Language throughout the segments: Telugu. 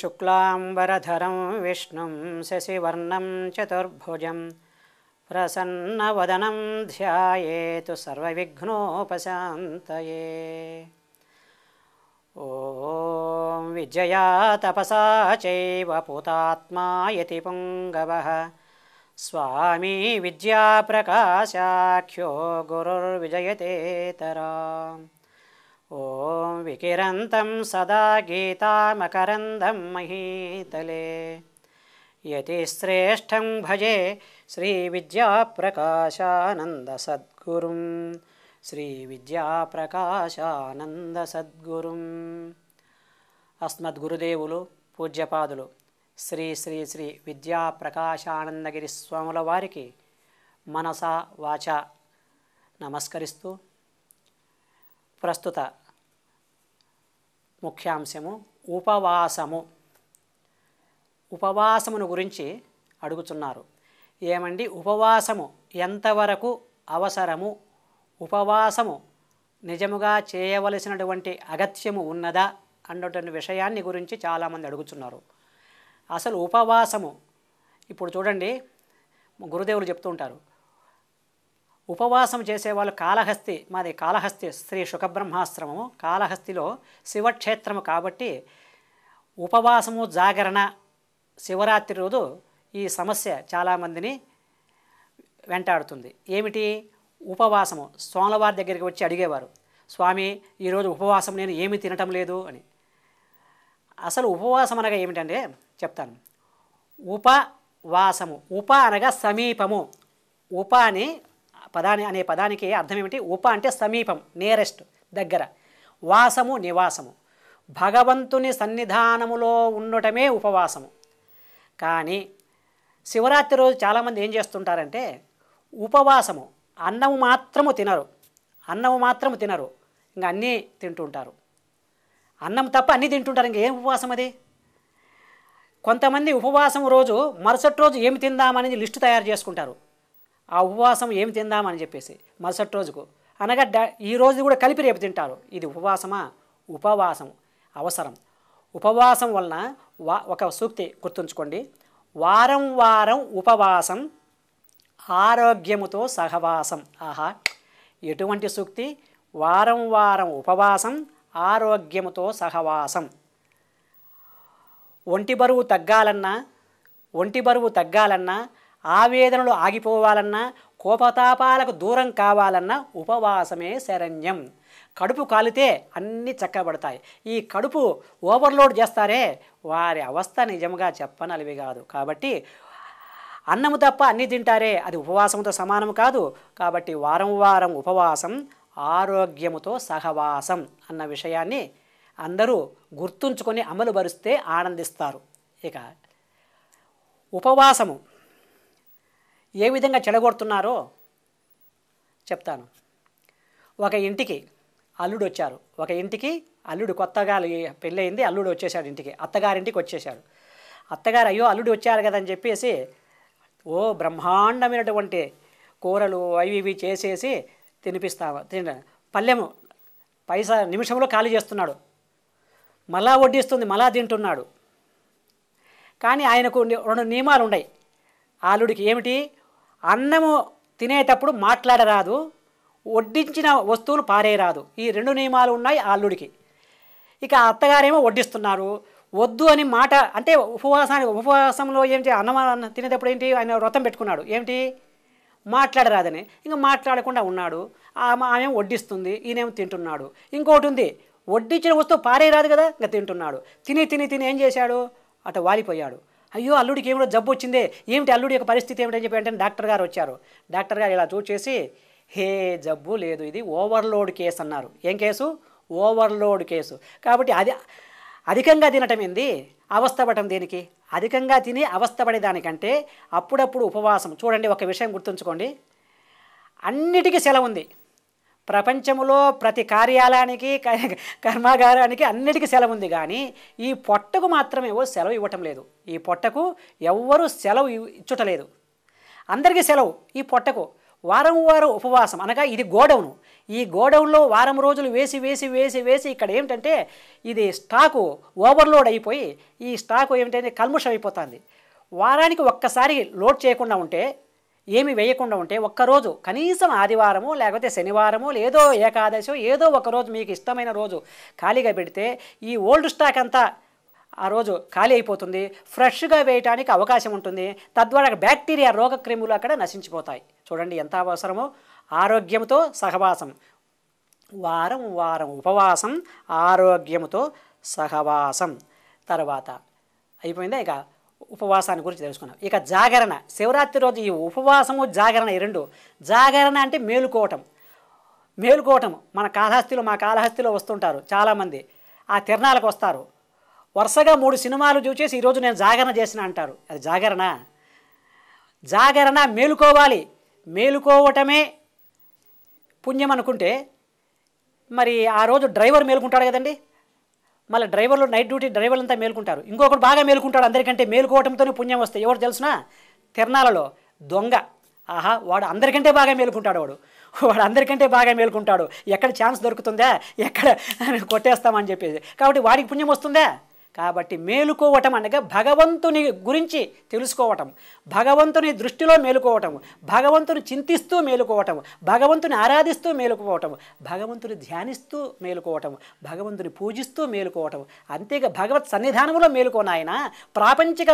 शुक्लाम्बरधरं विष्णुं शशिवर्णं चतुर्भुजं प्रसन्नवदनं ध्यायेतु सर्वविघ्नोपशान्तये ॐ विजया तपसा चैव पूतात्मा पुङ्गवः स्वामी विद्याप्रकाशाख्यो गुरुर्विजयतेतरा ॐ विकिरन्तं सदा गीतामकरन्दं महीतले यतिश्रेष्ठं भजे श्रीविद्याप्रकाशानन्दसद्गुरुं శ్రీవిద్యాప్రకాశానందసద్గురుం అస్మద్గురుదేవులు పూజ్యపాదులు శ్రీ శ్రీ శ్రీ విద్యాప్రకాశానందగిరి స్వాముల వారికి మనసా వాచ నమస్కరిస్తూ ప్రస్తుత ముఖ్యాంశము ఉపవాసము ఉపవాసమును గురించి అడుగుతున్నారు ఏమండి ఉపవాసము ఎంతవరకు అవసరము ఉపవాసము నిజముగా చేయవలసినటువంటి అగత్యము ఉన్నదా అన్నటువంటి విషయాన్ని గురించి చాలామంది అడుగుతున్నారు అసలు ఉపవాసము ఇప్పుడు చూడండి గురుదేవులు చెప్తుంటారు ఉపవాసం చేసేవాళ్ళు కాళహస్తి మాది కాళహస్తి శ్రీ సుఖబ్రహ్మాశ్రమము కాళహస్తిలో శివక్షేత్రము కాబట్టి ఉపవాసము జాగరణ శివరాత్రి రోజు ఈ సమస్య చాలామందిని వెంటాడుతుంది ఏమిటి ఉపవాసము సోమవారి దగ్గరికి వచ్చి అడిగేవారు స్వామి ఈరోజు ఉపవాసం నేను ఏమి తినటం లేదు అని అసలు ఉపవాసం అనగా ఏమిటంటే చెప్తాను ఉపవాసము ఉప అనగా సమీపము ఉప అని పదాని అనే పదానికి అర్థం ఏమిటి ఉప అంటే సమీపం నియరెస్ట్ దగ్గర వాసము నివాసము భగవంతుని సన్నిధానములో ఉండటమే ఉపవాసము కానీ శివరాత్రి రోజు చాలామంది ఏం చేస్తుంటారంటే ఉపవాసము అన్నము మాత్రము తినరు అన్నము మాత్రము తినరు ఇంకా అన్నీ తింటుంటారు అన్నం తప్ప అన్నీ తింటుంటారు ఇంకా ఏం ఉపవాసం అది కొంతమంది ఉపవాసం రోజు మరుసటి రోజు ఏమి తిందామనేది లిస్టు తయారు చేసుకుంటారు ఆ ఉపవాసం ఏమి తిందామని చెప్పేసి మరుసటి రోజుకు అనగా ఈ రోజు కూడా కలిపి రేపు తింటారు ఇది ఉపవాసమా ఉపవాసం అవసరం ఉపవాసం వలన వా ఒక సూక్తి గుర్తుంచుకోండి వారం వారం ఉపవాసం ఆరోగ్యముతో సహవాసం ఆహా ఎటువంటి సూక్తి వారం వారం ఉపవాసం ఆరోగ్యముతో సహవాసం ఒంటి బరువు తగ్గాలన్నా ఒంటి బరువు తగ్గాలన్నా ఆవేదనలు ఆగిపోవాలన్నా కోపతాపాలకు దూరం కావాలన్నా ఉపవాసమే శరణ్యం కడుపు కాలితే అన్నీ చక్కబడతాయి ఈ కడుపు ఓవర్లోడ్ చేస్తారే వారి అవస్థ నిజంగా చెప్పనలివి కాదు కాబట్టి అన్నము తప్ప అన్నీ తింటారే అది ఉపవాసంతో సమానం కాదు కాబట్టి వారం వారం ఉపవాసం ఆరోగ్యముతో సహవాసం అన్న విషయాన్ని అందరూ గుర్తుంచుకొని అమలు అమలుపరిస్తే ఆనందిస్తారు ఇక ఉపవాసము ఏ విధంగా చెడగొడుతున్నారో చెప్తాను ఒక ఇంటికి అల్లుడు వచ్చారు ఒక ఇంటికి అల్లుడు కొత్తగా పెళ్ళయింది అల్లుడు వచ్చేసాడు ఇంటికి అత్తగారింటికి వచ్చేసాడు అత్తగారు అయ్యో అల్లుడు వచ్చారు కదని చెప్పేసి ఓ బ్రహ్మాండమైనటువంటి కూరలు అవి ఇవి చేసేసి తినిపిస్తా తిన పల్లెము పైసా నిమిషంలో ఖాళీ చేస్తున్నాడు మళ్ళా వడ్డిస్తుంది మళ్ళా తింటున్నాడు కానీ ఆయనకు రెండు నియమాలు ఉన్నాయి ఆలుడికి ఏమిటి అన్నము తినేటప్పుడు మాట్లాడరాదు వడ్డించిన వస్తువులు పారేయరాదు ఈ రెండు నియమాలు ఉన్నాయి అల్లుడికి ఇక అత్తగారేమో వడ్డిస్తున్నారు వద్దు అని మాట అంటే ఉపవాసానికి ఉపవాసంలో ఏంటి అన్నం తినేటప్పుడు ఏంటి ఆయన వ్రతం పెట్టుకున్నాడు ఏమిటి మాట్లాడరాదని ఇంకా మాట్లాడకుండా ఉన్నాడు ఆమె వడ్డిస్తుంది ఈయనేమో తింటున్నాడు ఇంకోటి ఉంది వడ్డించిన వస్తువు పారేరాదు కదా ఇంకా తింటున్నాడు తిని తిని తిని ఏం చేశాడు అటు వాలిపోయాడు అయ్యో అల్లుడికి ఏమైనా జబ్బు వచ్చిందే ఏమిటి అల్లుడి యొక్క పరిస్థితి ఏమిటని చెప్పి అంటే డాక్టర్ గారు వచ్చారు డాక్టర్ గారు ఇలా చూసేసి హే జబ్బు లేదు ఇది ఓవర్లోడ్ కేసు అన్నారు ఏం కేసు ఓవర్లోడ్ కేసు కాబట్టి అది అధికంగా తినటం ఏంది అవస్థపడటం దేనికి అధికంగా తిని అవస్థపడేదానికంటే అప్పుడప్పుడు ఉపవాసం చూడండి ఒక విషయం గుర్తుంచుకోండి అన్నిటికీ సెలవు ఉంది ప్రపంచంలో ప్రతి కార్యాలయానికి కర్మాగారానికి అన్నిటికీ సెలవు ఉంది కానీ ఈ పొట్టకు మాత్రమే ఓ సెలవు ఇవ్వటం లేదు ఈ పొట్టకు ఎవ్వరూ సెలవు ఇచ్చుటలేదు అందరికీ సెలవు ఈ పొట్టకు వారం వారం ఉపవాసం అనగా ఇది గోడౌను ఈ గోడౌన్లో వారం రోజులు వేసి వేసి వేసి వేసి ఇక్కడ ఏమిటంటే ఇది స్టాకు ఓవర్లోడ్ అయిపోయి ఈ స్టాకు ఏమిటంటే కల్ముషం అయిపోతుంది వారానికి ఒక్కసారి లోడ్ చేయకుండా ఉంటే ఏమి వేయకుండా ఉంటే ఒక్కరోజు కనీసం ఆదివారము లేకపోతే శనివారము లేదో ఏకాదశో ఏదో ఒకరోజు మీకు ఇష్టమైన రోజు ఖాళీగా పెడితే ఈ ఓల్డ్ స్టాక్ అంతా ఆ రోజు ఖాళీ అయిపోతుంది ఫ్రెష్గా వేయటానికి అవకాశం ఉంటుంది తద్వారా బ్యాక్టీరియా రోగక్రిములు అక్కడ నశించిపోతాయి చూడండి ఎంత అవసరమో ఆరోగ్యంతో సహవాసం వారం వారం ఉపవాసం ఆరోగ్యంతో సహవాసం తర్వాత అయిపోయిందా ఇక ఉపవాసాన్ని గురించి తెలుసుకున్నాం ఇక జాగరణ శివరాత్రి రోజు ఈ ఉపవాసము జాగరణ ఈ రెండు జాగరణ అంటే మేలుకోవటం మేలుకోవటం మన కాళహస్తిలో మా కాళహస్తిలో వస్తుంటారు చాలామంది ఆ తిరణాలకు వస్తారు వరుసగా మూడు సినిమాలు చూసేసి ఈరోజు నేను జాగరణ చేసిన అంటారు అది జాగరణ జాగరణ మేలుకోవాలి మేలుకోవటమే పుణ్యం అనుకుంటే మరి ఆ రోజు డ్రైవర్ మేలుకుంటాడు కదండి మళ్ళీ డ్రైవర్లు నైట్ డ్యూటీ డ్రైవర్లు అంతా మేలుకుంటారు ఇంకొకటి బాగా మేలుకుంటాడు అందరికంటే మేలుకోవడంతోనే పుణ్యం వస్తాయి ఎవరు తెలుసిన తిరణాలలో దొంగ ఆహా వాడు అందరికంటే బాగా మేలుకుంటాడు వాడు వాడు అందరికంటే బాగా మేలుకుంటాడు ఎక్కడ ఛాన్స్ దొరుకుతుందా ఎక్కడ కొట్టేస్తామని చెప్పేసి కాబట్టి వాడికి పుణ్యం వస్తుందా కాబట్టి మేలుకోవటం అనగా భగవంతుని గురించి తెలుసుకోవటం భగవంతుని దృష్టిలో మేలుకోవటం భగవంతుని చింతిస్తూ మేలుకోవటం భగవంతుని ఆరాధిస్తూ మేలుకోవటం భగవంతుని ధ్యానిస్తూ మేలుకోవటం భగవంతుని పూజిస్తూ మేలుకోవటం అంతేగా భగవత్ సన్నిధానంలో మేలుకోనాయన ప్రాపంచిక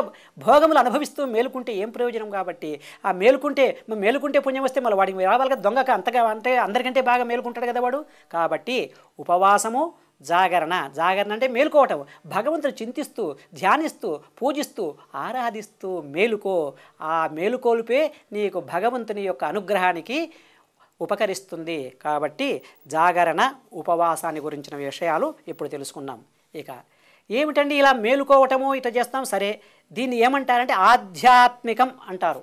భోగములు అనుభవిస్తూ మేలుకుంటే ఏం ప్రయోజనం కాబట్టి ఆ మేలుకుంటే మేలుకుంటే పుణ్యం వస్తే మళ్ళీ వాడికి రావాలి కదా దొంగక అంతగా అంటే అందరికంటే బాగా మేలుకుంటాడు కదా వాడు కాబట్టి ఉపవాసము జాగరణ జాగరణ అంటే మేలుకోవటం భగవంతుడు చింతిస్తూ ధ్యానిస్తూ పూజిస్తూ ఆరాధిస్తూ మేలుకో ఆ మేలుకోలుపే నీకు భగవంతుని యొక్క అనుగ్రహానికి ఉపకరిస్తుంది కాబట్టి జాగరణ ఉపవాసాన్ని గురించిన విషయాలు ఇప్పుడు తెలుసుకున్నాం ఇక ఏమిటండి ఇలా మేలుకోవటము ఇట చేస్తాం సరే దీన్ని ఏమంటారంటే ఆధ్యాత్మికం అంటారు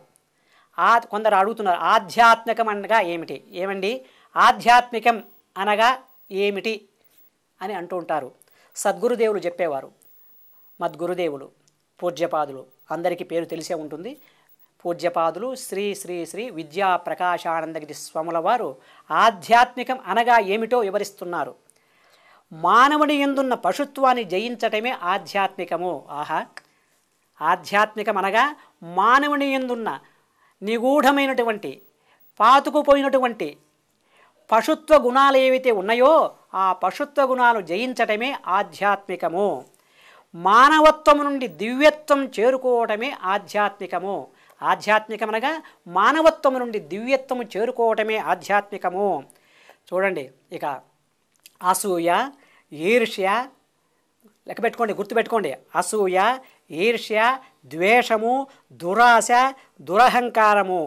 ఆ కొందరు అడుగుతున్నారు ఆధ్యాత్మికం అనగా ఏమిటి ఏమండి ఆధ్యాత్మికం అనగా ఏమిటి అని అంటూ ఉంటారు సద్గురుదేవులు చెప్పేవారు మద్గురుదేవులు పూజ్యపాదులు అందరికీ పేరు తెలిసే ఉంటుంది పూజ్యపాదులు శ్రీ శ్రీ శ్రీ విద్యా ప్రకాశానందగిరి స్వాముల వారు ఆధ్యాత్మికం అనగా ఏమిటో వివరిస్తున్నారు మానవుని ఎందున్న పశుత్వాన్ని జయించటమే ఆధ్యాత్మికము ఆహా ఆధ్యాత్మికం అనగా మానవుని ఎందున్న నిగూఢమైనటువంటి పాతుకుపోయినటువంటి పశుత్వ గుణాలు ఏవైతే ఉన్నాయో ఆ పశుత్వ గుణాలు జయించటమే ఆధ్యాత్మికము మానవత్వం నుండి దివ్యత్వం చేరుకోవటమే ఆధ్యాత్మికము ఆధ్యాత్మికమనగా మానవత్వము నుండి దివ్యత్వము చేరుకోవటమే ఆధ్యాత్మికము చూడండి ఇక అసూయ ఈర్ష్య లెక్క పెట్టుకోండి గుర్తుపెట్టుకోండి అసూయ ఈర్ష్య ద్వేషము దురాశ దురహంకారము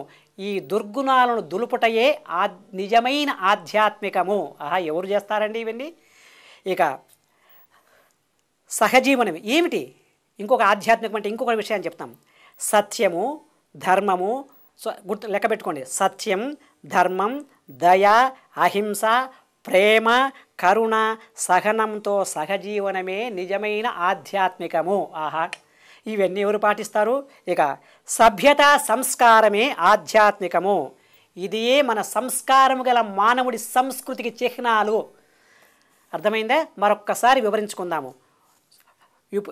ఈ దుర్గుణాలను దులుపుటయే ఆ నిజమైన ఆధ్యాత్మికము ఆహా ఎవరు చేస్తారండి ఇవన్నీ ఇక సహజీవనం ఏమిటి ఇంకొక ఆధ్యాత్మికం అంటే ఇంకొక విషయాన్ని చెప్తాం సత్యము ధర్మము గుర్తు లెక్క పెట్టుకోండి సత్యం ధర్మం దయ అహింస ప్రేమ కరుణ సహనంతో సహజీవనమే నిజమైన ఆధ్యాత్మికము ఆహా ఇవన్నీ ఎవరు పాటిస్తారు ఇక సభ్యత సంస్కారమే ఆధ్యాత్మికము ఇదియే మన సంస్కారం గల మానవుడి సంస్కృతికి చిహ్నాలు అర్థమైందా మరొక్కసారి వివరించుకుందాము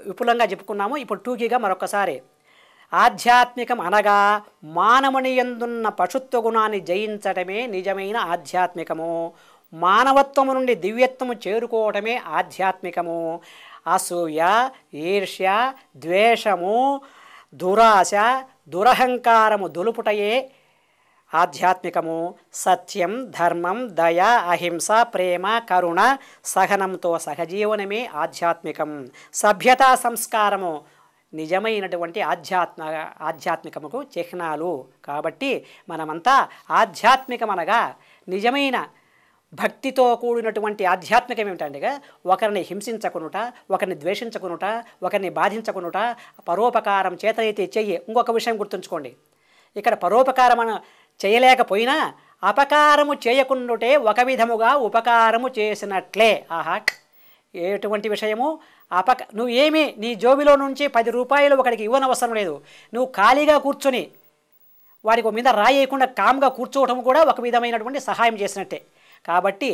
విపులంగా చెప్పుకున్నాము ఇప్పుడు టూకీగా మరొక్కసారి ఆధ్యాత్మికం అనగా మానవుని ఎందున్న పశుత్వ గుణాన్ని జయించటమే నిజమైన ఆధ్యాత్మికము మానవత్వము నుండి దివ్యత్వము చేరుకోవటమే ఆధ్యాత్మికము అసూయ ఈర్ష్య ద్వేషము దురాశ దురహంకారము దులుపుటయే ఆధ్యాత్మికము సత్యం ధర్మం దయ అహింస ప్రేమ కరుణ సహనంతో సహజీవనమే ఆధ్యాత్మికం సభ్యతా సంస్కారము నిజమైనటువంటి ఆధ్యాత్మ ఆధ్యాత్మికముకు చిహ్నాలు కాబట్టి మనమంతా ఆధ్యాత్మికమనగా నిజమైన భక్తితో కూడినటువంటి ఆధ్యాత్మికం ఏమిటండిగా ఒకరిని హింసించకునుట ఒకరిని ద్వేషించకునుట ఒకరిని బాధించకునుట పరోపకారం చేతనైతే చెయ్యి ఇంకొక విషయం గుర్తుంచుకోండి ఇక్కడ పరోపకారం చేయలేకపోయినా అపకారము చేయకుండుటే ఒక విధముగా ఉపకారము చేసినట్లే ఆహా ఎటువంటి విషయము అపక నువ్వు ఏమి నీ జోబిలో నుంచి పది రూపాయలు ఒకడికి ఇవ్వనవసరం లేదు నువ్వు ఖాళీగా కూర్చొని వాడికి మీద రాయకుండా కామ్గా కూర్చోవటం కూడా ఒక విధమైనటువంటి సహాయం చేసినట్టే కాబట్టి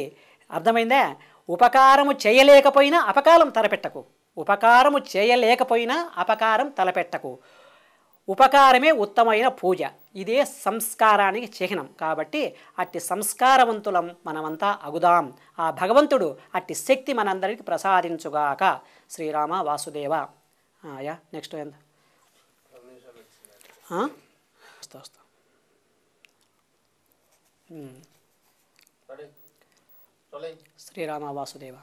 అర్థమైందా ఉపకారము చేయలేకపోయినా అపకారం తలపెట్టకు ఉపకారము చేయలేకపోయినా అపకారం తలపెట్టకు ఉపకారమే ఉత్తమైన పూజ ఇదే సంస్కారానికి చిహ్నం కాబట్టి అట్టి సంస్కారవంతులం మనమంతా అగుదాం ఆ భగవంతుడు అట్టి శక్తి మనందరికీ ప్రసాదించుగాక శ్రీరామ వాసుదేవ యా నెక్స్ట్ ఎంత వస్తా వస్తా శ్రీరామ వాసుదేవ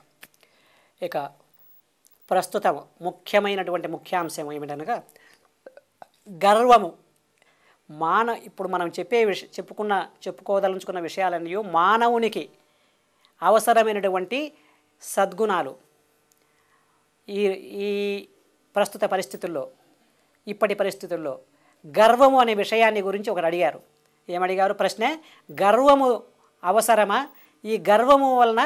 ఇక ప్రస్తుతం ముఖ్యమైనటువంటి ముఖ్యాంశం ఏమిటనగా గర్వము మాన ఇప్పుడు మనం చెప్పే విష చెప్పుకున్న చెప్పుకోదలుచుకున్న విషయాలన్నీ మానవునికి అవసరమైనటువంటి సద్గుణాలు ఈ ఈ ప్రస్తుత పరిస్థితుల్లో ఇప్పటి పరిస్థితుల్లో గర్వము అనే విషయాన్ని గురించి ఒకరు అడిగారు ఏమడిగారు ప్రశ్నే గర్వము అవసరమా ఈ గర్వము వలన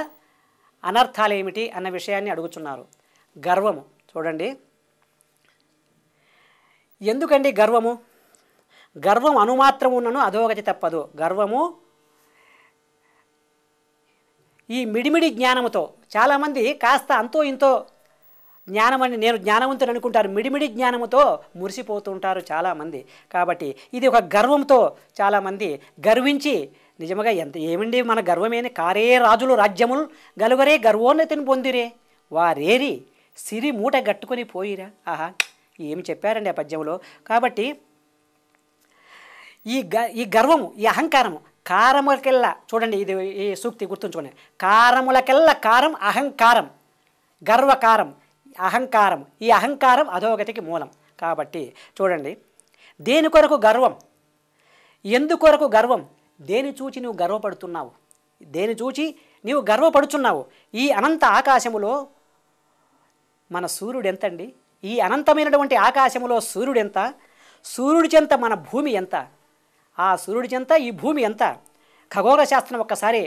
అనర్థాలు ఏమిటి అన్న విషయాన్ని అడుగుతున్నారు గర్వము చూడండి ఎందుకండి గర్వము గర్వం అనుమాత్రమున్నను అధోగతి తప్పదు గర్వము ఈ మిడిమిడి జ్ఞానముతో చాలామంది కాస్త అంతో ఇంతో జ్ఞానమని నేను జ్ఞానవంతుని అనుకుంటారు మిడిమిడి జ్ఞానముతో మురిసిపోతుంటారు చాలామంది కాబట్టి ఇది ఒక గర్వంతో చాలామంది గర్వించి నిజముగా ఎంత ఏమండి మన గర్వమేని కారే రాజులు రాజ్యములు గలుగరే గర్వోన్నతిని పొందిరే వారేరి సిరి మూట గట్టుకొని పోయిరా ఆహా ఏమి చెప్పారండి ఆ పద్యంలో కాబట్టి ఈ గ ఈ గర్వము ఈ అహంకారము కారములకెల్లా చూడండి ఇది ఈ సూక్తి గుర్తుంచుకోండి కారములకెల్లా కారం అహంకారం గర్వకారం అహంకారం ఈ అహంకారం అధోగతికి మూలం కాబట్టి చూడండి దేని కొరకు గర్వం ఎందుకొరకు గర్వం దేని చూచి నువ్వు గర్వపడుతున్నావు దేని చూచి నీవు గర్వపడుచున్నావు ఈ అనంత ఆకాశములో మన సూర్యుడు ఎంతండి ఈ అనంతమైనటువంటి ఆకాశములో సూర్యుడు ఎంత సూర్యుడి చెంత మన భూమి ఎంత ఆ సూర్యుడి చెంత ఈ భూమి ఎంత ఖగోళ శాస్త్రం ఒక్కసారి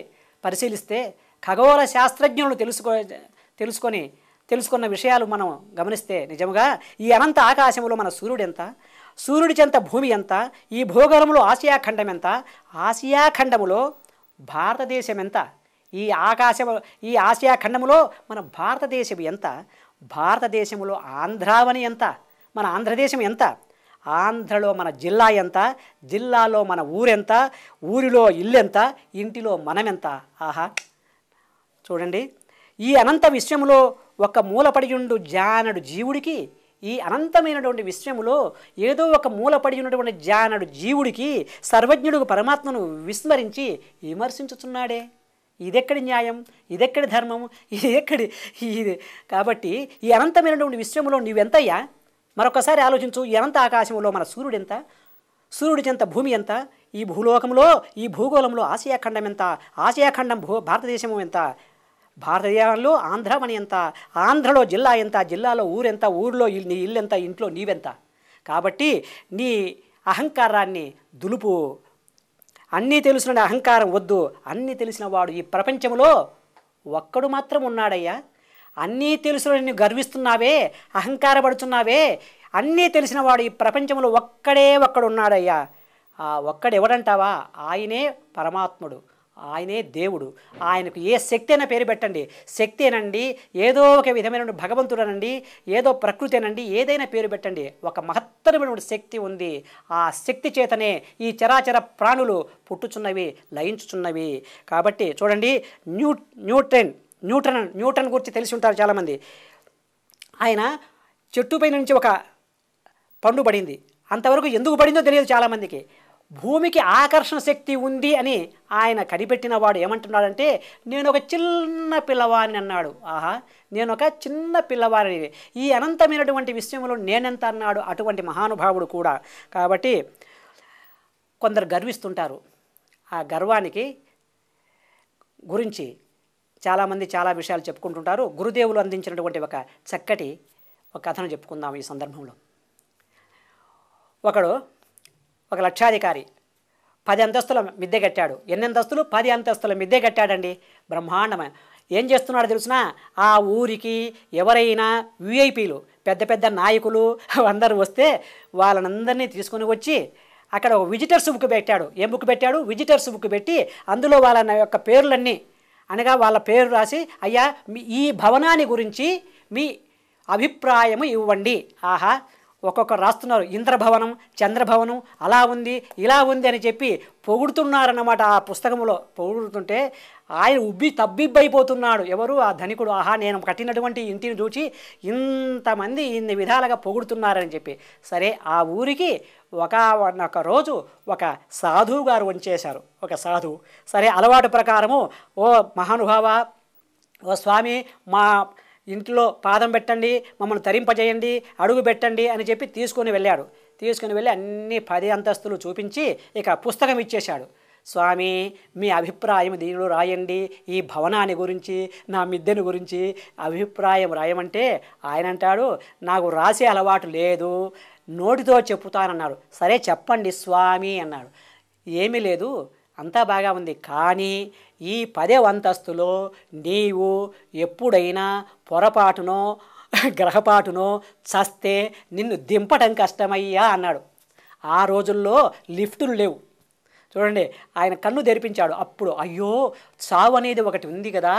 పరిశీలిస్తే ఖగోళ శాస్త్రజ్ఞులు తెలుసుకో తెలుసుకొని తెలుసుకున్న విషయాలు మనం గమనిస్తే నిజముగా ఈ అనంత ఆకాశంలో మన సూర్యుడు ఎంత సూర్యుడి చెంత భూమి ఎంత ఈ భూగోళంలో ఆసియాఖండం ఎంత ఆసియాఖండములో భారతదేశం ఎంత ఈ ఆకాశము ఈ ఆసియాఖండములో మన భారతదేశం ఎంత భారతదేశంలో ఆంధ్రావని ఎంత మన ఆంధ్రదేశం ఎంత ఆంధ్రలో మన జిల్లా ఎంత జిల్లాలో మన ఊరెంత ఊరిలో ఇల్లెంత ఇంటిలో మనమెంత ఆహా చూడండి ఈ అనంత విశ్వంలో ఒక మూలపడియుండు జానడు జీవుడికి ఈ అనంతమైనటువంటి విశ్వములో ఏదో ఒక మూలపడి ఉన్నటువంటి జానడు జీవుడికి సర్వజ్ఞుడు పరమాత్మను విస్మరించి విమర్శించుతున్నాడే ఇదెక్కడి న్యాయం ఇదెక్కడి ధర్మం ఇదెక్కడి ఇది కాబట్టి ఈ అనంతమైనటువంటి విశ్వములో నువ్వెంతయ్యా మరొకసారి ఆలోచించు ఈ అనంత ఆకాశంలో మన సూర్యుడు ఎంత సూర్యుడి చెంత భూమి ఎంత ఈ భూలోకంలో ఈ భూగోళంలో ఆసియాఖండం ఎంత ఆసియాఖండం భూ భారతదేశము ఎంత భారతదేశంలో అని ఎంత ఆంధ్రలో జిల్లా ఎంత జిల్లాలో ఊరెంత ఊరిలో నీ ఎంత ఇంట్లో నీవెంత కాబట్టి నీ అహంకారాన్ని దులుపు అన్నీ తెలిసిన అహంకారం వద్దు అన్నీ తెలిసిన వాడు ఈ ప్రపంచంలో ఒక్కడు మాత్రం ఉన్నాడయ్యా అన్నీ తెలుసు నిన్ను గర్విస్తున్నావే అహంకారపడుతున్నావే అన్నీ తెలిసినవాడు ఈ ప్రపంచంలో ఒక్కడే ఒక్కడున్నాడయ్యా ఆ ఒక్కడెవడంటావా ఆయనే పరమాత్ముడు ఆయనే దేవుడు ఆయనకు ఏ శక్తి అయినా పేరు పెట్టండి శక్తి అనండి ఏదో ఒక విధమైన భగవంతుడు అనండి ఏదో ప్రకృతి అనండి ఏదైనా పేరు పెట్టండి ఒక మహత్తరమైన శక్తి ఉంది ఆ శక్తి చేతనే ఈ చరాచర ప్రాణులు పుట్టుచున్నవి లయించుచున్నవి కాబట్టి చూడండి న్యూ న్యూటన్ న్యూటన్ న్యూటన్ గురించి తెలిసి ఉంటారు చాలామంది ఆయన చెట్టుపై నుంచి ఒక పండు పడింది అంతవరకు ఎందుకు పడిందో తెలియదు చాలామందికి భూమికి ఆకర్షణ శక్తి ఉంది అని ఆయన కనిపెట్టిన వాడు ఏమంటున్నాడంటే నేను ఒక చిన్న పిల్లవాడిని అన్నాడు ఆహా నేను ఒక చిన్న పిల్లవాడిని ఈ అనంతమైనటువంటి విషయంలో నేనెంత అన్నాడు అటువంటి మహానుభావుడు కూడా కాబట్టి కొందరు గర్విస్తుంటారు ఆ గర్వానికి గురించి చాలామంది చాలా విషయాలు చెప్పుకుంటుంటారు గురుదేవులు అందించినటువంటి ఒక చక్కటి ఒక కథను చెప్పుకుందాం ఈ సందర్భంలో ఒకడు ఒక లక్షాధికారి పది అంతస్తుల మిద్దె కట్టాడు ఎన్ని అంతస్తులు పది అంతస్తుల మిద్దె కట్టాడండి బ్రహ్మాండమైన ఏం చేస్తున్నాడు తెలిసిన ఆ ఊరికి ఎవరైనా వీఐపీలు పెద్ద పెద్ద నాయకులు అందరూ వస్తే వాళ్ళనందరినీ తీసుకొని వచ్చి అక్కడ ఒక విజిటర్స్ బుక్ పెట్టాడు ఏం బుక్ పెట్టాడు విజిటర్స్ బుక్ పెట్టి అందులో వాళ్ళ యొక్క పేర్లన్నీ అనగా వాళ్ళ పేరు రాసి అయ్యా మీ ఈ భవనాన్ని గురించి మీ అభిప్రాయము ఇవ్వండి ఆహా ఒక్కొక్క రాస్తున్నారు ఇంద్రభవనం చంద్రభవనం అలా ఉంది ఇలా ఉంది అని చెప్పి పొగుడుతున్నారన్నమాట ఆ పుస్తకంలో పొగుడుతుంటే ఆయన ఉబ్బి తబ్బిబ్బైపోతున్నాడు ఎవరు ఆ ధనికుడు ఆహా నేను కట్టినటువంటి ఇంటిని చూచి ఇంతమంది ఇన్ని విధాలుగా పొగుడుతున్నారని చెప్పి సరే ఆ ఊరికి ఒక ఒక రోజు ఒక సాధువు గారు వంచేశారు ఒక సాధువు సరే అలవాటు ప్రకారము ఓ మహానుభావ ఓ స్వామి మా ఇంట్లో పాదం పెట్టండి మమ్మల్ని తరింపజేయండి అడుగు పెట్టండి అని చెప్పి తీసుకొని వెళ్ళాడు తీసుకుని వెళ్ళి అన్ని పది అంతస్తులు చూపించి ఇక పుస్తకం ఇచ్చేశాడు స్వామి మీ అభిప్రాయం దీనిలో రాయండి ఈ భవనాన్ని గురించి నా మిద్దెని గురించి అభిప్రాయం రాయమంటే ఆయన అంటాడు నాకు రాసే అలవాటు లేదు నోటితో చెప్పుతానన్నాడు సరే చెప్పండి స్వామి అన్నాడు ఏమీ లేదు అంతా బాగా ఉంది కానీ ఈ పదే అంతస్తులో నీవు ఎప్పుడైనా పొరపాటునో గ్రహపాటునో చస్తే నిన్ను దింపటం కష్టమయ్యా అన్నాడు ఆ రోజుల్లో లిఫ్టులు లేవు చూడండి ఆయన కన్ను తెరిపించాడు అప్పుడు అయ్యో చావు అనేది ఒకటి ఉంది కదా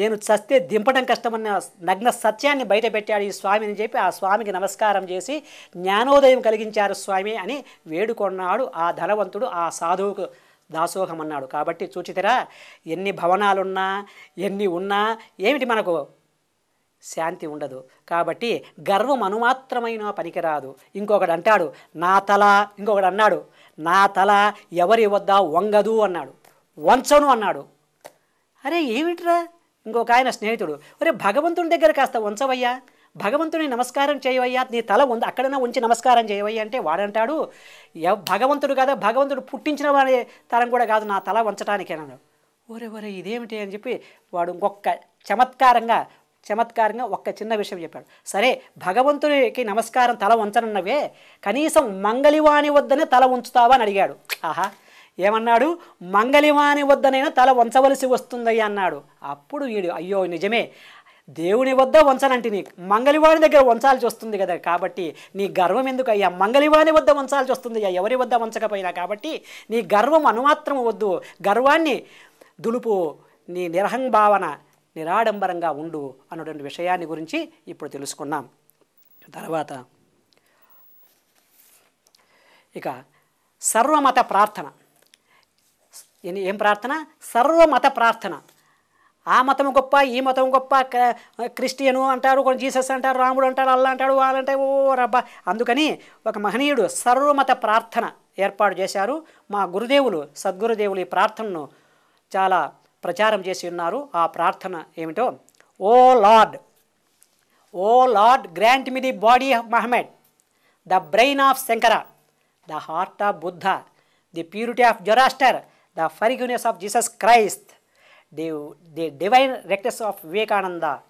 నేను చస్తే దింపడం కష్టమన్న నగ్న సత్యాన్ని బయట పెట్టాడు ఈ స్వామి అని చెప్పి ఆ స్వామికి నమస్కారం చేసి జ్ఞానోదయం కలిగించారు స్వామి అని వేడుకొన్నాడు ఆ ధనవంతుడు ఆ సాధువుకు దాసోహం అన్నాడు కాబట్టి చూచితరా ఎన్ని భవనాలున్నా ఎన్ని ఉన్నా ఏమిటి మనకు శాంతి ఉండదు కాబట్టి గర్వం అనుమాత్రమైన పనికిరాదు ఇంకొకడు అంటాడు నా తల ఇంకొకడు అన్నాడు నా తల ఎవరి వద్ద వంగదు అన్నాడు వంచను అన్నాడు అరే ఏమిట్రా ఇంకొక ఆయన స్నేహితుడు అరే భగవంతుని దగ్గర కాస్త వంచవయ్యా భగవంతుని నమస్కారం చేయవయ్యా నీ తల ఉంది అక్కడైనా ఉంచి నమస్కారం చేయవయ్యా అంటే వాడంటాడు భగవంతుడు కాదా భగవంతుడు పుట్టించిన వాడి తరం కూడా కాదు నా తల అన్నాడు ఒరే ఒరే ఇదేమిటి అని చెప్పి వాడు ఇంకొక చమత్కారంగా చమత్కారంగా ఒక్క చిన్న విషయం చెప్పాడు సరే భగవంతునికి నమస్కారం తల ఉంచనన్నవే కనీసం మంగళివాణి వద్దనే తల ఉంచుతావా అని అడిగాడు ఆహా ఏమన్నాడు మంగళివాణి వద్దనైనా తల వంచవలసి వస్తుందయ్యా అన్నాడు అప్పుడు వీడు అయ్యో నిజమే దేవుని వద్ద వంచనంటే నీ మంగళవాణి దగ్గర వంచాల్సి వస్తుంది కదా కాబట్టి నీ గర్వం ఎందుకు అయ్యా మంగళవాణి వద్ద వంచాల్సి వస్తుంది అయ్యా ఎవరి వద్ద వంచకపోయినా కాబట్టి నీ గర్వం అనుమాత్రం వద్దు గర్వాన్ని దులుపు నీ నిరహంభావన నిరాడంబరంగా ఉండు అన్నటువంటి విషయాన్ని గురించి ఇప్పుడు తెలుసుకున్నాం తర్వాత ఇక సర్వమత ప్రార్థన ఏం ప్రార్థన సర్వమత ప్రార్థన ఆ మతం గొప్ప ఈ మతం గొప్ప క్రిస్టియను అంటారు కొన్ని జీసస్ అంటారు రాముడు అంటారు అల్లా అంటాడు వాళ్ళంటే ఓ రబ్బా అందుకని ఒక మహనీయుడు సర్వమత ప్రార్థన ఏర్పాటు చేశారు మా గురుదేవులు సద్గురుదేవులు ఈ ప్రార్థనను చాలా ప్రచారం చేసి ఉన్నారు ఆ ప్రార్థన ఏమిటో O Lord O Lord grant me the body of Mohammed the brain of Shankara the heart of Buddha the purity of Zoroaster the forgiveness of Jesus Christ the, divine rectus of Vivekananda,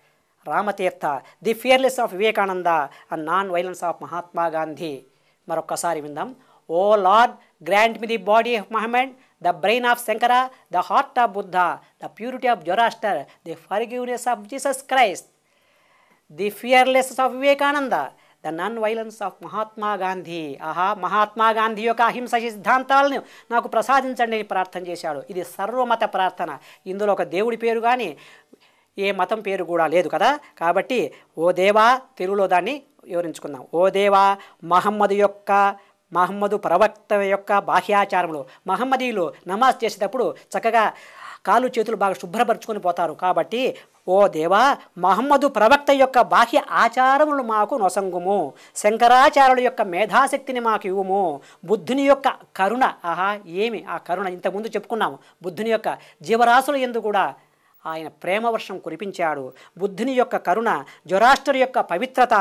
Ramatirtha, the fearless of Vivekananda, and non-violence of Mahatma Gandhi. Marokkasari Vindam. O Lord, grant me the body of Muhammad, the brain of Sankara, the heart of Buddha, the purity of Zoroaster, the forgiveness of Jesus Christ, the fearless of Vivekananda, the non violence of Mahatma Gandhi ఆహా మహాత్మా గాంధీ యొక్క అహింస సిద్ధాంతాలను నాకు ప్రసాదించండి అని ప్రార్థన చేశాడు ఇది సర్వమత ప్రార్థన ఇందులో ఒక దేవుడి పేరు కానీ ఏ మతం పేరు కూడా లేదు కదా కాబట్టి ఓ దేవా తెలుగులో దాన్ని వివరించుకుందాం ఓ దేవా మహమ్మద్ యొక్క మహమ్మదు ప్రవక్త యొక్క బాహ్యాచారములు మహమ్మదీయులు నమాజ్ చేసేటప్పుడు చక్కగా కాలు చేతులు బాగా శుభ్రపరచుకొని పోతారు కాబట్టి ఓ దేవా మహమ్మదు ప్రవక్త యొక్క బాహ్య ఆచారములు మాకు నొసంగుము శంకరాచార్యుల యొక్క మేధాశక్తిని మాకు ఇవ్వము బుద్ధుని యొక్క కరుణ ఆహా ఏమి ఆ కరుణ ఇంతకుముందు చెప్పుకున్నాము బుద్ధుని యొక్క జీవరాశులు ఎందు కూడా ఆయన ప్రేమవర్షం కురిపించాడు బుద్ధుని యొక్క కరుణ జ్వరాష్ట్రుడి యొక్క పవిత్రత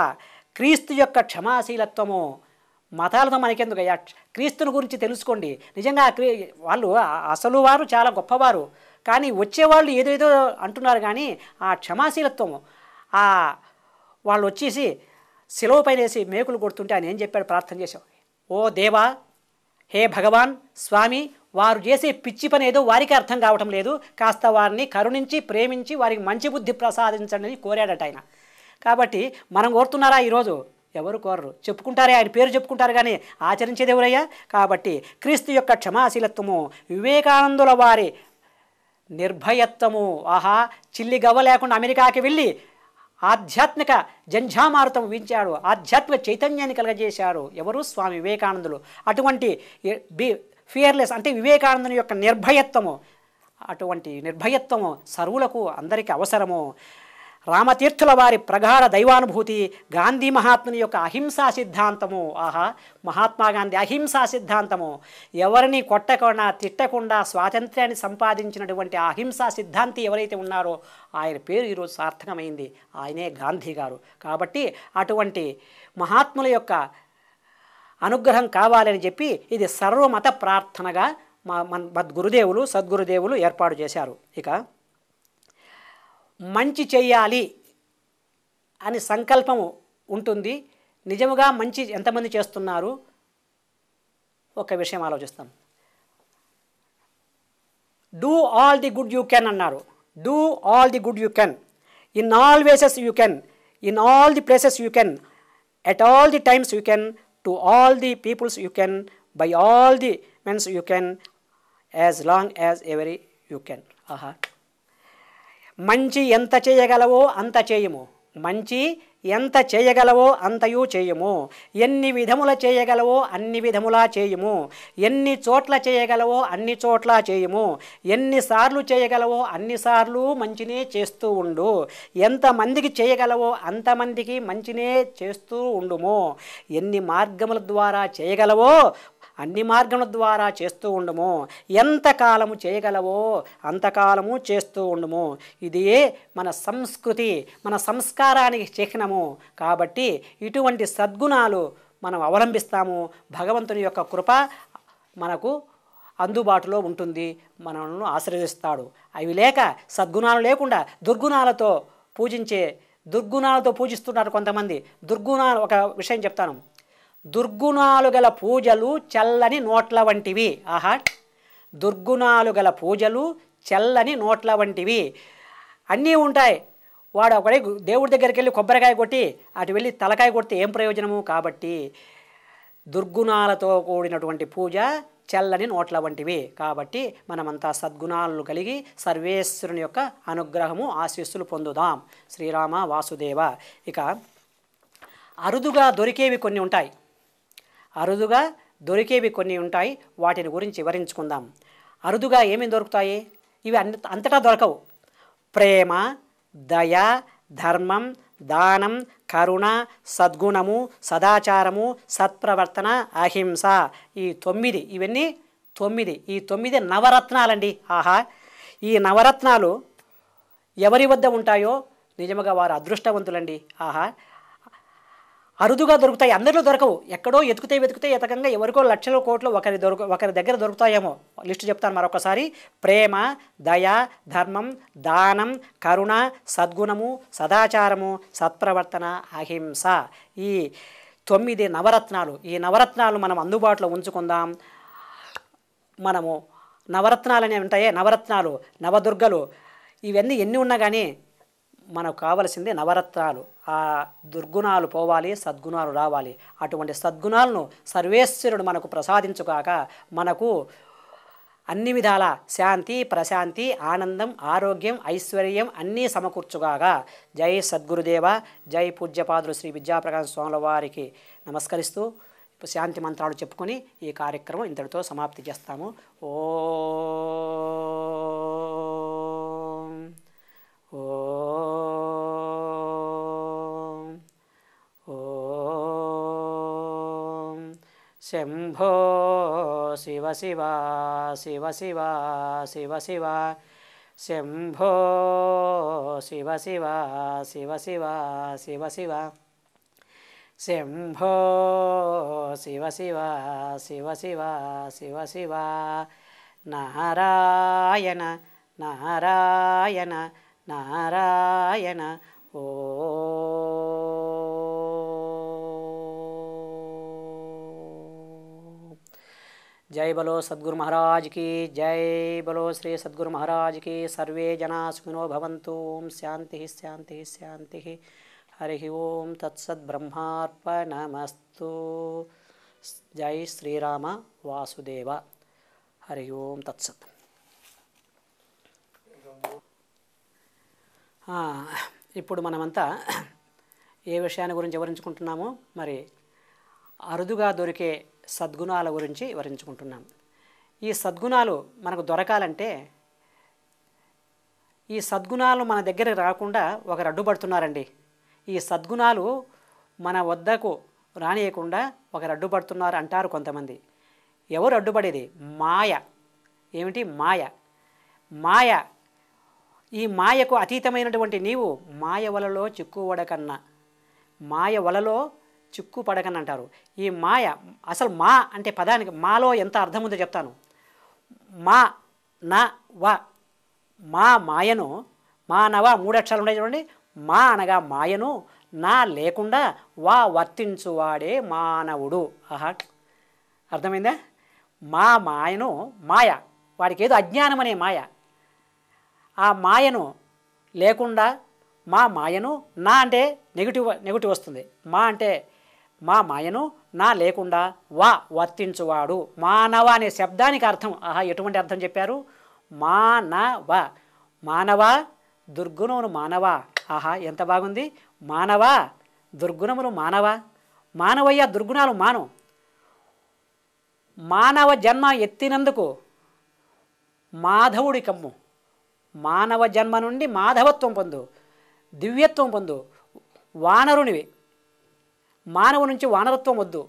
క్రీస్తు యొక్క క్షమాశీలత్వము మతాలతో అయ్యా క్రీస్తుని గురించి తెలుసుకోండి నిజంగా వాళ్ళు అసలు వారు చాలా గొప్పవారు కానీ వచ్చేవాళ్ళు ఏదేదో అంటున్నారు కానీ ఆ క్షమాశీలత్వం ఆ వాళ్ళు వచ్చేసి సెలవు పైన వేసి మేకులు కొడుతుంటే ఆయన ఏం చెప్పాడు ప్రార్థన చేశావు ఓ దేవా హే భగవాన్ స్వామి వారు చేసే పిచ్చి పని ఏదో వారికి అర్థం కావటం లేదు కాస్త వారిని కరుణించి ప్రేమించి వారికి మంచి బుద్ధి ప్రసాదించండి అని కోరాడట ఆయన కాబట్టి మనం కోరుతున్నారా ఈరోజు ఎవరు కోరరు చెప్పుకుంటారే ఆయన పేరు చెప్పుకుంటారు కానీ ఆచరించేది ఎవరయ్యా కాబట్టి క్రీస్తు యొక్క క్షమాశీలత్వము వివేకానందుల వారి నిర్భయత్వము ఆహా చిల్లి గవ్వ లేకుండా అమెరికాకి వెళ్ళి ఆధ్యాత్మిక జంఝామారుతం వీంచాడు ఆధ్యాత్మిక చైతన్యాన్ని కలగజేశాడు ఎవరు స్వామి వివేకానందులు అటువంటి బి ఫియర్లెస్ అంటే వివేకానందుని యొక్క నిర్భయత్వము అటువంటి నిర్భయత్వము సర్వులకు అందరికీ అవసరము రామతీర్థుల వారి ప్రగాఢ దైవానుభూతి గాంధీ మహాత్ముని యొక్క అహింసా సిద్ధాంతము ఆహా మహాత్మా గాంధీ అహింసా సిద్ధాంతము ఎవరిని కొట్టకుండా తిట్టకుండా స్వాతంత్ర్యాన్ని సంపాదించినటువంటి అహింసా సిద్ధాంతి ఎవరైతే ఉన్నారో ఆయన పేరు ఈరోజు సార్థకమైంది ఆయనే గాంధీ గారు కాబట్టి అటువంటి మహాత్ముల యొక్క అనుగ్రహం కావాలని చెప్పి ఇది సర్వమత ప్రార్థనగా మా మన మద్గురుదేవులు సద్గురుదేవులు ఏర్పాటు చేశారు ఇక మంచి చేయాలి అని సంకల్పం ఉంటుంది నిజముగా మంచి ఎంతమంది చేస్తున్నారు ఒక విషయం ఆలోచిస్తాం do all the good you can అన్నారు do all the good you can in all ways you can in all the places you can at all the times you can to all the peoples you can by all the mens you can as long as ever you can ఆహా మంచి ఎంత చేయగలవో అంత చేయము మంచి ఎంత చేయగలవో అంతయు చేయము ఎన్ని విధముల చేయగలవో అన్ని విధములా చేయము ఎన్ని చోట్ల చేయగలవో అన్ని చోట్ల చేయము ఎన్నిసార్లు చేయగలవో అన్నిసార్లు మంచినే చేస్తూ ఉండు ఎంతమందికి చేయగలవో అంతమందికి మంచినే చేస్తూ ఉండుము ఎన్ని మార్గముల ద్వారా చేయగలవో అన్ని మార్గముల ద్వారా చేస్తూ ఉండము ఎంతకాలము చేయగలవో అంతకాలము చేస్తూ ఉండము ఇది మన సంస్కృతి మన సంస్కారానికి చిహ్నము కాబట్టి ఇటువంటి సద్గుణాలు మనం అవలంబిస్తాము భగవంతుని యొక్క కృప మనకు అందుబాటులో ఉంటుంది మనల్ని ఆశ్రయిస్తాడు అవి లేక సద్గుణాలు లేకుండా దుర్గుణాలతో పూజించే దుర్గుణాలతో పూజిస్తున్నారు కొంతమంది దుర్గుణాలు ఒక విషయం చెప్తాను దుర్గుణాలు గల పూజలు చల్లని నోట్ల వంటివి ఆహా దుర్గుణాలు గల పూజలు చల్లని నోట్ల వంటివి అన్నీ ఉంటాయి వాడు ఒకడే దేవుడి దగ్గరికి వెళ్ళి కొబ్బరికాయ కొట్టి అటు వెళ్ళి తలకాయ కొడితే ఏం ప్రయోజనము కాబట్టి దుర్గుణాలతో కూడినటువంటి పూజ చల్లని నోట్ల వంటివి కాబట్టి మనమంతా సద్గుణాలను కలిగి సర్వేశ్వరుని యొక్క అనుగ్రహము ఆశీస్సులు పొందుదాం శ్రీరామ వాసుదేవ ఇక అరుదుగా దొరికేవి కొన్ని ఉంటాయి అరుదుగా దొరికేవి కొన్ని ఉంటాయి వాటిని గురించి వివరించుకుందాం అరుదుగా ఏమేమి దొరుకుతాయి ఇవి అన్ని అంతటా దొరకవు ప్రేమ దయ ధర్మం దానం కరుణ సద్గుణము సదాచారము సత్ప్రవర్తన అహింస ఈ తొమ్మిది ఇవన్నీ తొమ్మిది ఈ తొమ్మిది నవరత్నాలండి ఆహా ఈ నవరత్నాలు ఎవరి వద్ద ఉంటాయో నిజముగా వారు అదృష్టవంతులండి ఆహా అరుదుగా దొరుకుతాయి అందరిలో దొరకవు ఎక్కడో ఎతుకుతే వెతికితే ఎతకంగా ఎవరికో లక్షల కోట్లు ఒకరి దొరక ఒకరి దగ్గర దొరుకుతాయేమో లిస్టు చెప్తాను మరొకసారి ప్రేమ దయ ధర్మం దానం కరుణ సద్గుణము సదాచారము సత్ప్రవర్తన అహింస ఈ తొమ్మిది నవరత్నాలు ఈ నవరత్నాలు మనం అందుబాటులో ఉంచుకుందాం మనము నవరత్నాలు అనేవి ఉంటాయే నవరత్నాలు నవదుర్గలు ఇవన్నీ ఎన్ని ఉన్నా కానీ మనకు కావలసింది నవరత్నాలు ఆ దుర్గుణాలు పోవాలి సద్గుణాలు రావాలి అటువంటి సద్గుణాలను సర్వేశ్వరుడు మనకు ప్రసాదించుగాక మనకు అన్ని విధాల శాంతి ప్రశాంతి ఆనందం ఆరోగ్యం ఐశ్వర్యం అన్నీ సమకూర్చుగాగా జై సద్గురుదేవ జై పూజ్యపాదులు శ్రీ విద్యాప్రకాశ స్వాముల వారికి నమస్కరిస్తూ శాంతి మంత్రాలు చెప్పుకొని ఈ కార్యక్రమం ఇంతటితో సమాప్తి చేస్తాము ఓ ఓ शम्भो शिव शिव शिव शिव शिव शिव शम्भो शिव शिव शिव शिव शिव शिव शम्भो शिव शिव शिव शिव शिव शिव नारायण नारायण नारायण ओ జై బలో సద్గురు మహారాజ్కి జై బలో శ్రీ సద్గురు మహారాజ్కి సర్వే జనా సుఖినో భవంతు ఓం శాంతి శాంతి శాంతి హరి ఓం తత్సద్బ్రహ్మార్పణమస్తు జై శ్రీరామ వాసుదేవ హరి ఓం తత్సత్ ఇప్పుడు మనమంతా ఏ విషయాన్ని గురించి వివరించుకుంటున్నామో మరి అరుదుగా దొరికే సద్గుణాల గురించి వివరించుకుంటున్నాం ఈ సద్గుణాలు మనకు దొరకాలంటే ఈ సద్గుణాలు మన దగ్గరికి రాకుండా ఒకరు అడ్డుపడుతున్నారండి ఈ సద్గుణాలు మన వద్దకు రానియకుండా ఒకరు అడ్డుపడుతున్నారు అంటారు కొంతమంది ఎవరు అడ్డుపడేది మాయ ఏమిటి మాయ మాయ ఈ మాయకు అతీతమైనటువంటి నీవు మాయ వలలో చిక్కువడకన్నా మాయ వలలో చిక్కుపడకని అంటారు ఈ మాయ అసలు మా అంటే పదానికి మాలో ఎంత అర్థం ఉందో చెప్తాను మా నా వా మా మాయను మా నవ మూడు అక్షరాలు ఉన్నాయి చూడండి మా అనగా మాయను నా లేకుండా వా వర్తించువాడే మానవుడు ఆహా అర్థమైందా మా మాయను మాయ వాడికి ఏదో అజ్ఞానం అనే మాయ ఆ మాయను లేకుండా మా మాయను నా అంటే నెగిటివ్ నెగిటివ్ వస్తుంది మా అంటే మా మాయను నా లేకుండా వా వర్తించువాడు మానవ అనే శబ్దానికి అర్థం ఆహా ఎటువంటి అర్థం చెప్పారు మానవ మానవ దుర్గుణమును మానవ ఆహా ఎంత బాగుంది మానవ దుర్గుణములు మానవ మానవయ్య దుర్గుణాలు మాను మానవ జన్మ ఎత్తినందుకు మాధవుడి కమ్ము మానవ జన్మ నుండి మాధవత్వం పొందు దివ్యత్వం పొందు వానరునివి మానవు నుంచి వానరత్వం వద్దు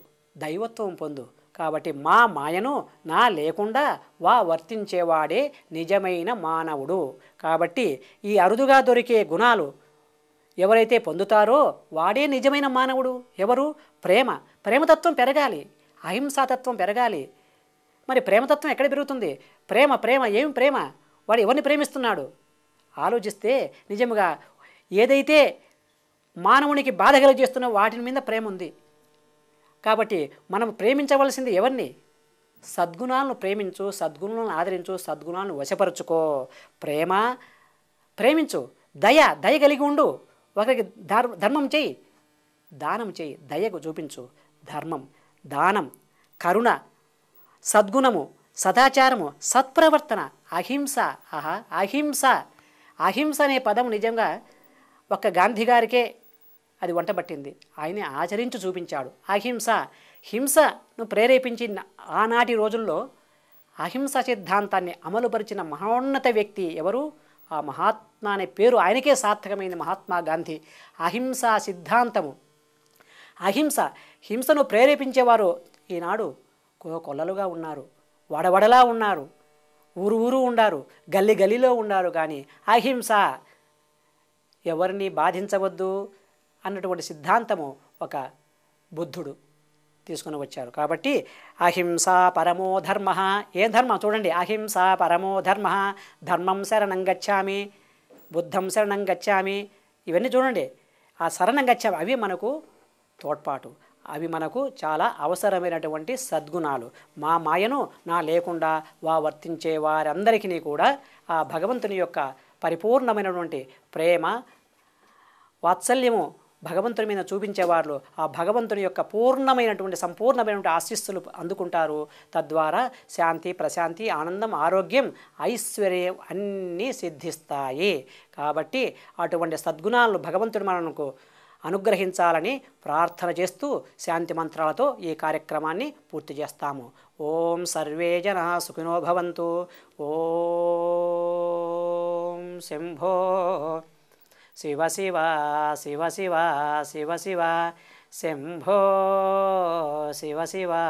దైవత్వం పొందు కాబట్టి మా మాయను నా లేకుండా వా వర్తించేవాడే నిజమైన మానవుడు కాబట్టి ఈ అరుదుగా దొరికే గుణాలు ఎవరైతే పొందుతారో వాడే నిజమైన మానవుడు ఎవరు ప్రేమ ప్రేమతత్వం పెరగాలి అహింసాతత్వం పెరగాలి మరి ప్రేమతత్వం ఎక్కడ పెరుగుతుంది ప్రేమ ప్రేమ ఏం ప్రేమ వాడు ఎవరిని ప్రేమిస్తున్నాడు ఆలోచిస్తే నిజముగా ఏదైతే మానవునికి బాధ కలిగజేస్తున్న వాటిని మీద ప్రేమ ఉంది కాబట్టి మనం ప్రేమించవలసింది ఎవరిని సద్గుణాలను ప్రేమించు సద్గుణాలను ఆదరించు సద్గుణాలను వశపరుచుకో ప్రేమ ప్రేమించు దయ దయ కలిగి ఉండు ఒకరికి ధర్మం చేయి దానం చేయి దయకు చూపించు ధర్మం దానం కరుణ సద్గుణము సదాచారము సత్ప్రవర్తన అహింస ఆహా అహింస అహింస అనే పదం నిజంగా ఒక గాంధీ గారికే అది వంటబట్టింది ఆయనే ఆచరించి చూపించాడు అహింస హింసను ప్రేరేపించి ఆనాటి రోజుల్లో అహింస సిద్ధాంతాన్ని అమలుపరిచిన మహోన్నత వ్యక్తి ఎవరు ఆ మహాత్మా అనే పేరు ఆయనకే సార్థకమైన మహాత్మా గాంధీ అహింస సిద్ధాంతము అహింస హింసను ప్రేరేపించేవారు ఈనాడు కొల్లలుగా ఉన్నారు వడవడలా ఉన్నారు ఊరు ఊరు ఉండారు గల్లి గల్లీలో ఉన్నారు కానీ అహింస ఎవరిని బాధించవద్దు అన్నటువంటి సిద్ధాంతము ఒక బుద్ధుడు తీసుకుని వచ్చారు కాబట్టి అహింస పరమో ధర్మ ఏ ధర్మ చూడండి అహింస పరమో ధర్మ ధర్మం శరణం గచ్చామి బుద్ధం శరణం గచ్చామి ఇవన్నీ చూడండి ఆ శరణం గచ్చామి అవి మనకు తోడ్పాటు అవి మనకు చాలా అవసరమైనటువంటి సద్గుణాలు మా మాయను నా లేకుండా వా వర్తించే వారందరికీ కూడా ఆ భగవంతుని యొక్క పరిపూర్ణమైనటువంటి ప్రేమ వాత్సల్యము భగవంతుని మీద చూపించేవారు ఆ భగవంతుని యొక్క పూర్ణమైనటువంటి సంపూర్ణమైనటువంటి ఆశీస్సులు అందుకుంటారు తద్వారా శాంతి ప్రశాంతి ఆనందం ఆరోగ్యం ఐశ్వర్యం అన్నీ సిద్ధిస్తాయి కాబట్టి అటువంటి సద్గుణాలను భగవంతుడు మనకు అనుగ్రహించాలని ప్రార్థన చేస్తూ శాంతి మంత్రాలతో ఈ కార్యక్రమాన్ని పూర్తి చేస్తాము ఓం సర్వే జన సుఖినో భవంతు ఓం శంభో शिव शिवा शिव शिवा शिव शिवा शम्भो शिव शिवा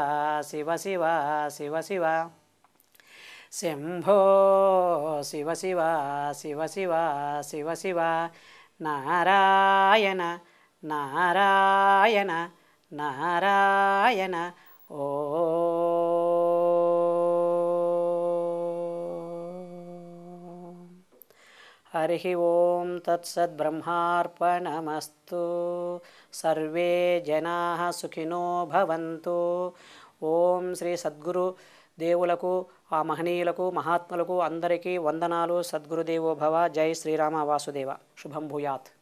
शिव शिवा शिव शम्भो शिव शिवा शिव शिवा शिव नारायण नारायण नारायण ओ हरिः ओं తత్సద్బ్రహ్మార్పణమస్తు सर्वे జనాః సుఖినో ఓం శ్రీ సద్గురు దేవులకు ఆ మహనీయులకు మహాత్ములకు అందరికీ వందనాలు సద్గురుదేవోభవ జై శ్రీరామ వాసుదేవ శుభం భూయాత్